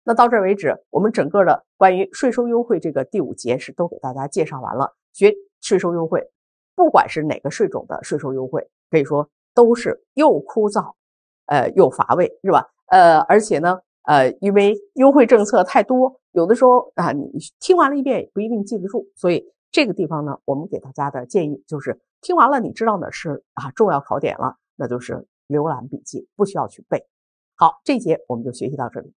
Speaker 1: 那到这为止，我们整个的关于税收优惠这个第五节是都给大家介绍完了。学税收优惠，不管是哪个税种的税收优惠，可以说都是又枯燥，呃，又乏味，是吧？呃，而且呢，呃，因为优惠政策太多，有的时候啊，你听完了一遍也不一定记得住。所以这个地方呢，我们给大家的建议就是，听完了你知道哪是啊重要考点了，那就是浏览笔记，不需要去背。好，这节我们就学习到这里。